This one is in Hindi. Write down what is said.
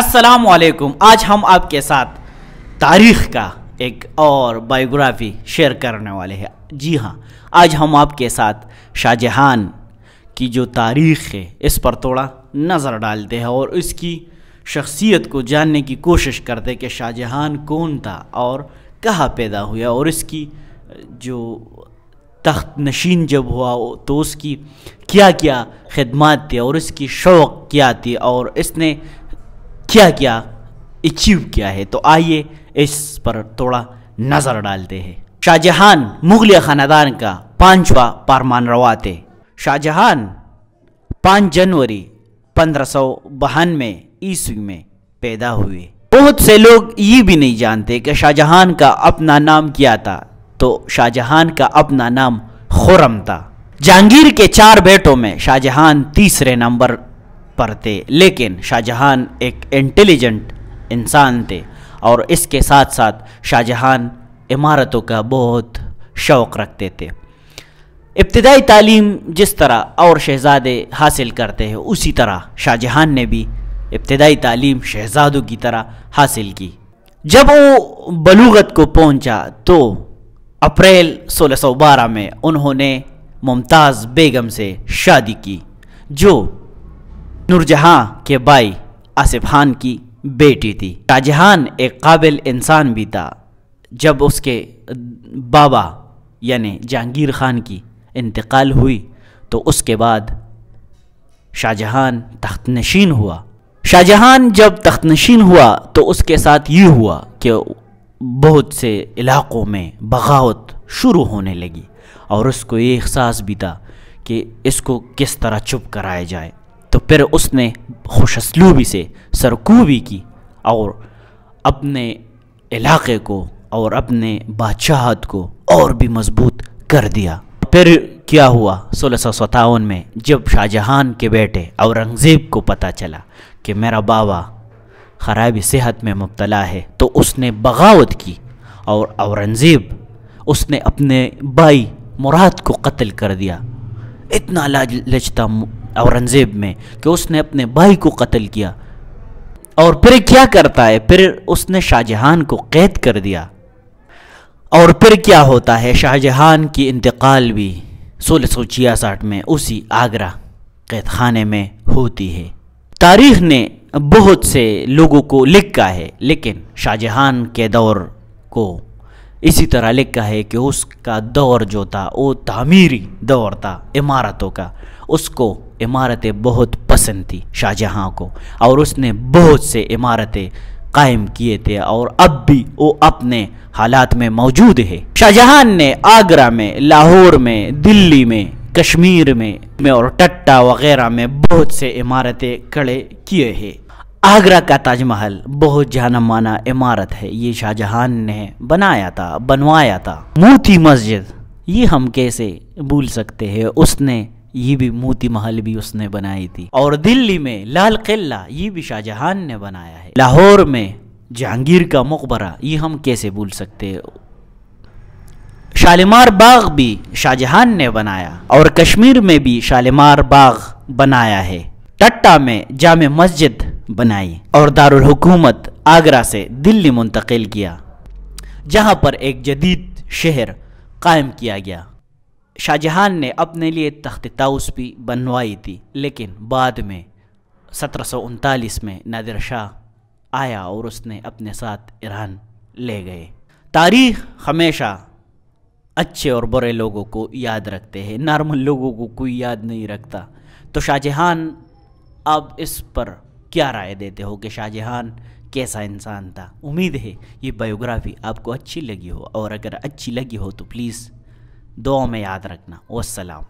अस्सलाम वालेकुम आज हम आपके साथ तारीख़ का एक और बायोग्राफी शेयर करने वाले हैं जी हाँ आज हम आपके साथ शाहजहान की जो तारीख़ है इस पर थोड़ा नज़र डालते हैं और इसकी शख्सियत को जानने की कोशिश करते हैं कि शाहजहान कौन था और कहाँ पैदा हुआ और इसकी जो तख्त नशीन जब हुआ तो उसकी क्या क्या खिदमत थी और इसकी शौक़ क्या थी और इसने क्या क्या अचीव किया है तो आइए इस पर थोड़ा नज़र डालते हैं शाहजहां मुगल ख़ानदान का पांचवा पारमान रवा थे पाँच जनवरी पंद्रह सौ बहानवे ईस्वी में पैदा हुए बहुत से लोग ये भी नहीं जानते कि शाहजहां का अपना नाम क्या था तो शाहजहां का अपना नाम खुरम था जहांगीर के चार बेटों में शाहजहां तीसरे नंबर परते लेकिन शाहजहान एक इंटेलिजेंट इंसान थे और इसके साथ साथ शाहजहान इमारतों का बहुत शौक़ रखते थे इब्तदाई तालीम जिस तरह और शहज़ादे हासिल करते हैं उसी तरह शाहजहान ने भी इब्तदाई तालीम शहज़ादों की तरह हासिल की जब वो बलूगत को पहुंचा तो अप्रैल 1612 में उन्होंने मुमताज़ बेगम से शादी की जो नूरजहाँ के बाई आसिफ खान की बेटी थी शाहजहान एक काबिल इंसान भी था जब उसके बाबा यानी जहांगीर खान की इंतकाल हुई तो उसके बाद शाहजहान तख्त नशीन हुआ शाहजहान जब तख्त नशीन हुआ तो उसके साथ ये हुआ कि बहुत से इलाक़ों में बगावत शुरू होने लगी और उसको ये एहसास भी था कि इसको किस तरह चुप कराया जाए फिर उसने खुशसलूबी से सरकूबी की और अपने इलाके को और अपने बादशाहत को और भी मजबूत कर दिया फिर क्या हुआ सोलह सौ सतावन में जब शाहजहाँ के बेटे औरंगज़ेब को पता चला कि मेरा बाबा खराबी सेहत में मुबतला है तो उसने बगावत की और औरंगज़ेब उसने अपने भाई मुराद को कत्ल कर दिया इतना लाज लचता औरंगज़ेब में कि उसने अपने भाई को कत्ल किया और फिर क्या करता है फिर उसने शाहजहान को कैद कर दिया और फिर क्या होता है शाहजहान की इंतकाल भी सोलह सौ छियासठ में उसी आगरा कैद खाने में होती है तारीख ने बहुत से लोगों को लिखा है लेकिन शाहजहान के दौर को इसी तरह लिखा है कि उसका दौर जो था वो तामीरी दौर था इमारतों का उसको इमारतें बहुत पसंद थी शाहजहाँ को और उसने बहुत से इमारतें कायम किए थे और अब भी वो अपने हालात में मौजूद है शाहजहां ने आगरा में लाहौर में दिल्ली में कश्मीर में, में और टट्टा वगैरह में बहुत से इमारतें खड़े किए हैं आगरा का ताजमहल बहुत जाना माना इमारत है ये शाहजहां ने बनाया था बनवाया था मोती मस्जिद ये हम कैसे भूल सकते हैं उसने ये भी मोती महल भी उसने बनाई थी और दिल्ली में लाल किला ये भी शाहजहां ने बनाया है लाहौर में जहांगीर का मकबरा ये हम कैसे भूल सकते शालीमार बाग भी शाहजहां ने बनाया और कश्मीर में भी शालीमार बाग बनाया है टट्टा में जाम मस्जिद बनाई और दारुल हुकूमत आगरा से दिल्ली मुंतकिल किया जहां पर एक जदीद शहर कायम किया गया शाहजहान ने अपने लिए तख्त ताउस भी बनवाई थी लेकिन बाद में सत्रह में नादिर शाह आया और उसने अपने साथ ईरान ले गए तारीख हमेशा अच्छे और बुरे लोगों को याद रखते हैं नॉर्मल लोगों को कोई याद नहीं रखता तो शाहजहान आप इस पर क्या राय देते हो कि शाहजहान कैसा इंसान था उम्मीद है ये बायोग्राफी आपको अच्छी लगी हो और अगर अच्छी लगी हो तो प्लीज़ दुआ में याद रखना वसलाम